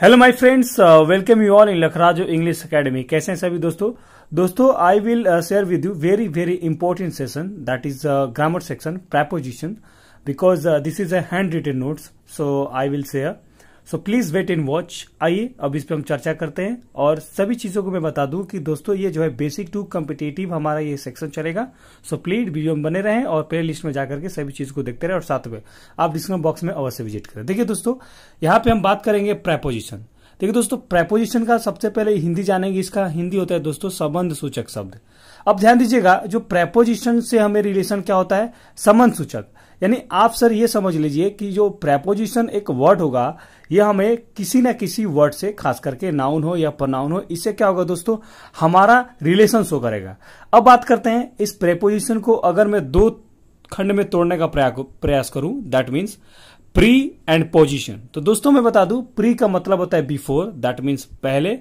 hello my friends welcome you all in लखराजो English academy कैसे हैं सभी दोस्तों दोस्तों I will share with you very very important session that is grammar section preposition because this is a hand written notes so I will share so please wait and watch आइए अब इस पर हम चर्चा करते हैं और सभी चीजों को मैं बता दूं कि दोस्तों ये जो है बेसिक टू कम्पिटेटिव हमारा ये सेक्शन चलेगा सो प्लीज वीडियो में बने रहें और प्ले लिस्ट में जाकर के सभी चीज को देखते रहे और साथ में आप डिस्क्रिप्शन बॉक्स में अवश्य विजिट करें देखिए दोस्तों यहाँ पे हम बात करेंगे प्रेपोजिशन देखिए दोस्तों प्रेपोजिशन का सबसे पहले हिंदी जानेंगे इसका हिंदी होता है दोस्तों संबंध सूचक शब्द अब ध्यान दीजिएगा जो प्रेपोजिशन से हमें रिलेशन क्या होता है संबंध सूचक यानी आप सर ये समझ लीजिए कि जो प्रेपोजिशन एक वर्ड होगा ये हमें किसी न किसी वर्ड से खास करके नाउन हो या प्रनाउन हो इससे क्या होगा दोस्तों हमारा रिलेशन शो करेगा अब बात करते हैं इस प्रेपोजिशन को अगर मैं दो खंड में तोड़ने का प्रयास करूं that means pre and position तो दोस्तों मैं बता दू प्री का मतलब होता है बिफोर दैट मीन्स पहले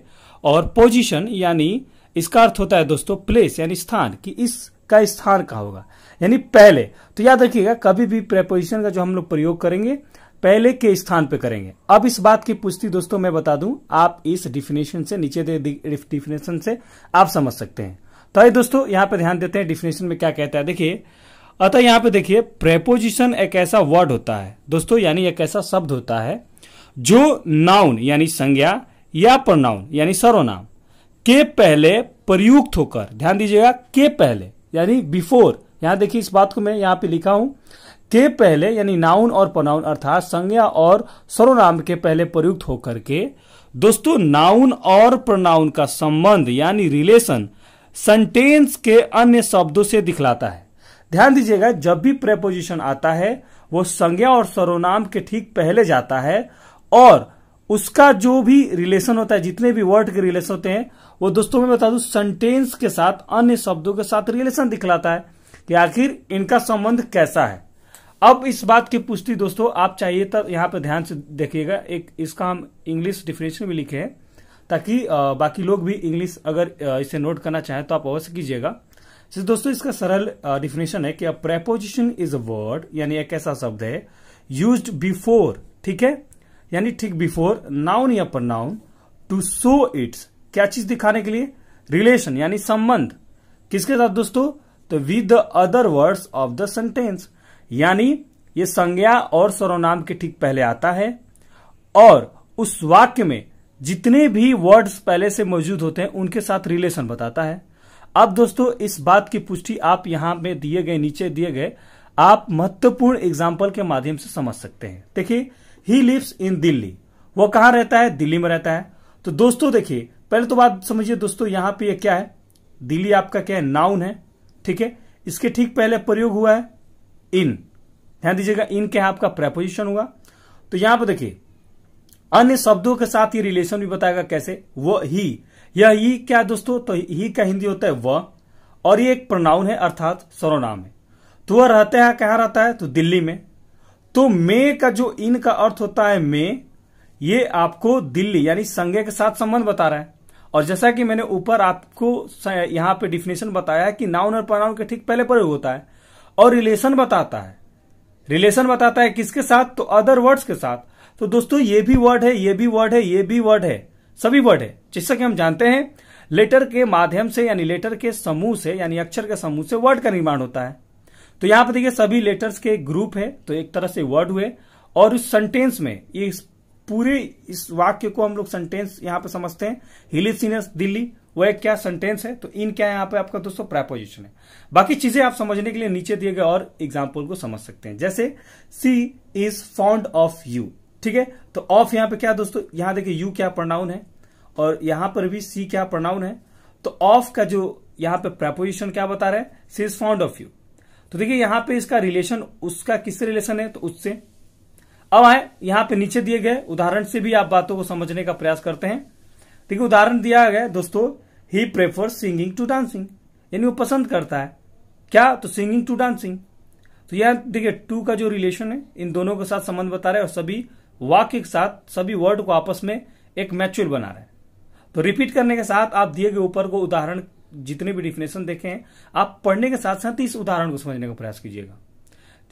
और पोजिशन यानी इसका अर्थ होता है दोस्तों प्लेस यानी स्थान कि इस का स्थान कहा होगा यानी पहले तो याद रखिएगा कभी भी प्रेपोजिशन का जो हम लोग प्रयोग करेंगे पहले के स्थान पे करेंगे अब इस बात की पुष्टि दोस्तों मैं बता दूं आप इस डिफिनेशन से नीचे दे डिफिनेशन से आप समझ सकते हैं तो आइए दोस्तों यहां पे ध्यान देते हैं डिफिनेशन में क्या कहता है देखिए अतः यहां पे देखिए प्रेपोजिशन एक ऐसा वर्ड होता है दोस्तों यानी एक ऐसा शब्द होता है जो नाउन यानी संज्ञा या प्रनाउन यानी सर्वनाम के पहले प्रयुक्त होकर ध्यान दीजिएगा के पहले यानी बिफोर यहां देखिए इस बात को मैं यहां पे लिखा हूं के पहले यानी नाउन और पनाउन अर्थात संज्ञा और सर्वनाम के पहले प्रयुक्त होकर के दोस्तों नाउन और प्रनाउन का संबंध यानी रिलेशन सेंटेंस के अन्य शब्दों से दिखलाता है ध्यान दीजिएगा जब भी प्रेपोजिशन आता है वो संज्ञा और सर्वनाम के ठीक पहले जाता है और उसका जो भी रिलेशन होता है जितने भी वर्ड के रिलेशन होते हैं वो दोस्तों में बता दू सेंटेंस के साथ अन्य शब्दों के साथ रिलेशन दिखलाता है कि आखिर इनका संबंध कैसा है अब इस बात की पुष्टि दोस्तों आप चाहिए तब यहाँ पर ध्यान से देखिएगा एक इसका हम इंग्लिश डिफिनेशन भी लिखे हैं ताकि बाकी लोग भी इंग्लिश अगर इसे नोट करना चाहें तो आप अवश्य कीजिएगा दोस्तों इसका सरल डिफिनेशन है कि प्रेपोजिशन इज अ वर्ड यानी एक ऐसा शब्द है यूज बिफोर ठीक है यानी ठीक बिफोर नाउन या पर नाउन टू शो इट्स क्या चीज दिखाने के लिए रिलेशन यानी संबंध किसके साथ दोस्तों तो with the other words of the sentence यानी ये संज्ञा और सर्वनाम के ठीक पहले आता है और उस वाक्य में जितने भी वर्ड्स पहले से मौजूद होते हैं उनके साथ रिलेशन बताता है अब दोस्तों इस बात की पुष्टि आप यहां में दिए गए नीचे दिए गए आप महत्वपूर्ण एग्जाम्पल के माध्यम से समझ सकते हैं देखिए ही लिव्स इन दिल्ली वो कहां रहता है दिल्ली में रहता है तो दोस्तों देखिए पहले तो बात समझिए दोस्तों यहां पे क्या है दिल्ली आपका क्या है नाउन है ठीक है इसके ठीक पहले प्रयोग हुआ है इन ध्यान दीजिएगा इन क्या है आपका प्रेपोजिशन हुआ तो यहां पर देखिए अन्य शब्दों के साथ ये रिलेशन भी बताएगा कैसे वो ही यह ही क्या दोस्तों तो ही का हिंदी होता है वह और ये एक प्रोनाउन है अर्थात सरोनाम है तो वह रहते हैं कहां रहता है तो दिल्ली में तो मे का जो इन का अर्थ होता है मे ये आपको दिल्ली यानी संज्ञा के साथ संबंध बता रहा है और जैसा कि मैंने ऊपर आपको यहां पे डिफिनेशन बताया कि नाउन और प्रनाउन के ठीक पहले प्रयोग होता है और रिलेशन बताता है रिलेशन बताता है किसके साथ तो अदर वर्ड्स के साथ तो दोस्तों ये भी वर्ड है ये भी वर्ड है ये भी वर्ड है सभी वर्ड है जिससे कि हम जानते हैं लेटर के माध्यम से यानी लेटर के समूह से यानी अक्षर के समूह से वर्ड का निर्माण होता है तो यहां पर देखिए सभी लेटर्स के ग्रुप है तो एक तरह से वर्ड हुए और उस सेंटेंस में इस पूरे इस वाक्य को हम लोग सेंटेंस यहां पर समझते हैं हिलीसीनस दिल्ली वह एक क्या सेंटेंस है तो इन क्या है यहाँ पे आपका दोस्तों प्रेपोजिशन है बाकी चीजें आप समझने के लिए नीचे दिए गए और एग्जाम्पल को समझ सकते हैं जैसे she is fond of you ठीक है तो ऑफ यहाँ पे क्या दोस्तों यहां देखिए यू क्या प्रोनाउन है और यहां पर भी सी क्या प्रोनाउन है तो ऑफ का जो यहाँ पे प्रेपोजिशन क्या बता रहे हैं she is fond of you तो देखिए यहां पे इसका रिलेशन उसका किससे रिलेशन है तो उससे अब आए यहां पे नीचे दिए गए उदाहरण से भी आप बातों को समझने का प्रयास करते हैं देखिए उदाहरण दिया गया दोस्तों he prefer singing to dancing यानी वो पसंद करता है क्या तो सिंगिंग टू डांसिंग तो यह देखिए टू का जो रिलेशन है इन दोनों के साथ संबंध बता रहे हैं और सभी वाक्य के साथ सभी वर्ड को आपस में एक मैच्योर बना रहे हैं तो रिपीट करने के साथ आप दिए गए ऊपर को उदाहरण जितने भी डिफिनेशन देखे हैं आप पढ़ने के साथ साथ इस उदाहरण को समझने का प्रयास कीजिएगा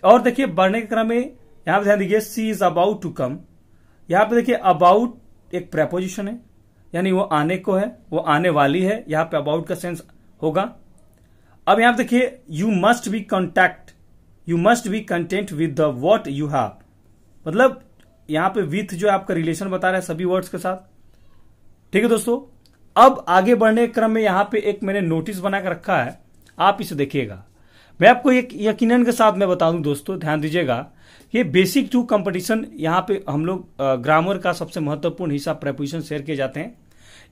और देखिए बढ़ने के क्रम में यहां पर ध्यान दीजिए she is about to come यहां पर देखिए अबाउट एक प्रेपोजिशन है यानी वो आने को है वो आने वाली है यहां पे अबाउट का सेंस होगा अब यहां पर देखिए you must be contact you must be content with the what you have मतलब यहां पे विथ जो आपका रिलेशन बता रहा है सभी वर्ड्स के साथ ठीक है दोस्तों अब आगे बढ़ने के क्रम में यहां पे एक मैंने नोटिस बनाकर रखा है आप इसे देखिएगा मैं आपको एक यकीनन के साथ मैं बता दूं दोस्तों ध्यान दीजिएगा ये बेसिक टू कंपटीशन यहाँ पे हम लोग ग्रामर का सबसे महत्वपूर्ण हिस्सा प्रेपोजिशन शेयर किए जाते हैं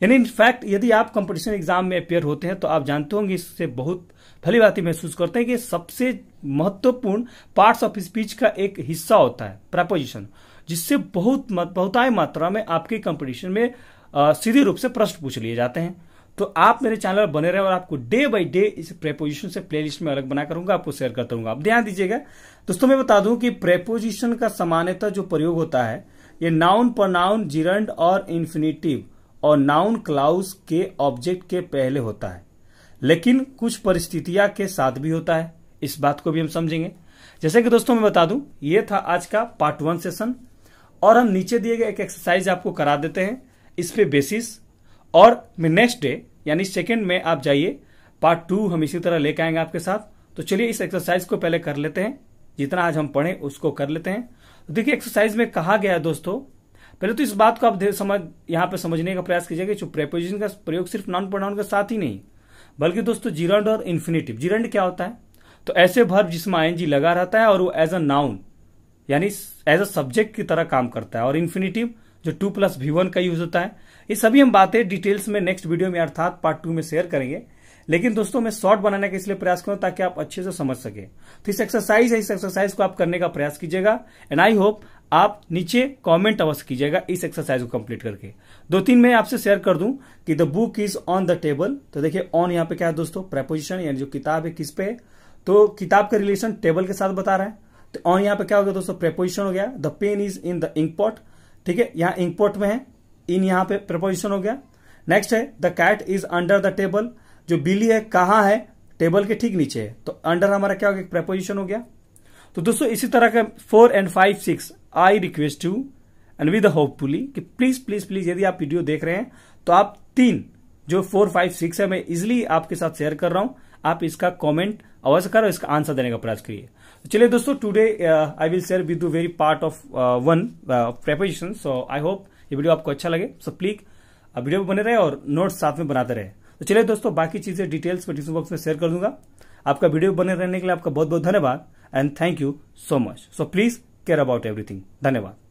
यानी इनफैक्ट यदि आप कंपटीशन एग्जाम में अपेयर होते हैं तो आप जानते होंगे इससे बहुत भली बात महसूस करते हैं कि सबसे महत्वपूर्ण पार्ट ऑफ स्पीच का एक हिस्सा होता है प्रेपोजिशन जिससे बहुत आय मात्रा में आपके कंपटीशन में सीधे रूप से प्रश्न पूछ लिए जाते हैं तो आप मेरे चैनल पर बने रहे और आपको डे बाई डे इस प्रेपोजिशन से प्लेलिस्ट में अलग बना करूंगा आपको शेयर करता रहूंगा आप ध्यान दीजिएगा दोस्तों मैं बता दूं कि प्रेपोजिशन का सामान्यतः जो प्रयोग होता है ये नाउन प्रनाउन जिरंड और इन्फिनेटिव और नाउन क्लाउज के ऑब्जेक्ट के पहले होता है लेकिन कुछ परिस्थितियां के साथ भी होता है इस बात को भी हम समझेंगे जैसे कि दोस्तों मैं बता दूं ये था आज का पार्ट वन सेशन और हम नीचे दिए गए एक एक्सरसाइज आपको करा देते हैं इस पे बेसिस और नेक्स्ट डे यानी सेकेंड में आप जाइए पार्ट टू हम इसी तरह लेके आएंगे आपके साथ तो चलिए इस एक्सरसाइज को पहले कर लेते हैं जितना आज हम पढ़े उसको कर लेते हैं तो देखिए एक्सरसाइज में कहा गया है दोस्तों पहले तो इस बात को आप समझ यहां पे समझने का प्रयास कीजिएगा जो प्रेपोजिशन का प्रयोग सिर्फ नॉन प्रोनाउन के साथ ही नहीं बल्कि दोस्तों जीरंड और इन्फिनेटिव जीरंड क्या होता है तो ऐसे भर्व जिसमें आईएनजी लगा रहता है और वो एज अ नाउन यानी एज अ सब्जेक्ट की तरह काम करता है और इन्फिनेटिव जो टू प्लस वी वन का यूज होता है ये सभी हम बातें डिटेल्स में नेक्स्ट वीडियो में अर्थात पार्ट टू में शेयर करेंगे लेकिन दोस्तों मैं शॉर्ट बनाने का इसलिए प्रयास करूं ताकि आप अच्छे से समझ सके तो इस एक्सरसाइज है इस एक्सरसाइज को आप करने का प्रयास कीजिएगा एंड आई होप आप नीचे कमेंट अवश्य कीजिएगा इस एक्सरसाइज को कंप्लीट करके दो तीन मैं आपसे शेयर कर दूं कि the book is on the table तो देखिए ऑन यहाँ पे क्या है दोस्तों प्रेपोजिशन यानी जो किताब है किस पे है तो किताब का रिलेशन टेबल के साथ बता रहा है तो ऑन यहाँ पे क्या हो गया दोस्तों प्रेपोजिशन हो गया the pen is in the ink pot ठीक है यहां इंपोर्ट में है इन यहां पे प्रपोजिशन हो गया नेक्स्ट है the cat is under the table जो बिली है कहां है टेबल के ठीक नीचे है तो अंडर हमारा क्या हो गया प्रपोजिशन हो गया तो दोस्तों इसी तरह का four and five six I request you and with hopefully कि प्लीज प्लीज प्लीज यदि आप वीडियो देख रहे हैं तो आप तीन जो फोर फाइव सिक्स है मैं इजिली आपके साथ शेयर कर रहा हूं आप इसका कमेंट अवश्य करो इसका आंसर देने का प्रयास करिए चलिए दोस्तों today I will share with very part of one preposition so I hope ये वीडियो आपको अच्छा लगे सो प्लीज वीडियो बने रहे और नोट्स साथ में बनाते रहे तो चलिए दोस्तों बाकी चीजें डिटेल्स में डिस्क्रिप्शन बॉक्स में शेयर कर दूंगा आपका वीडियो बने रहने के लिए आपका बहुत बहुत धन्यवाद and thank you so much so please care about everything धन्यवाद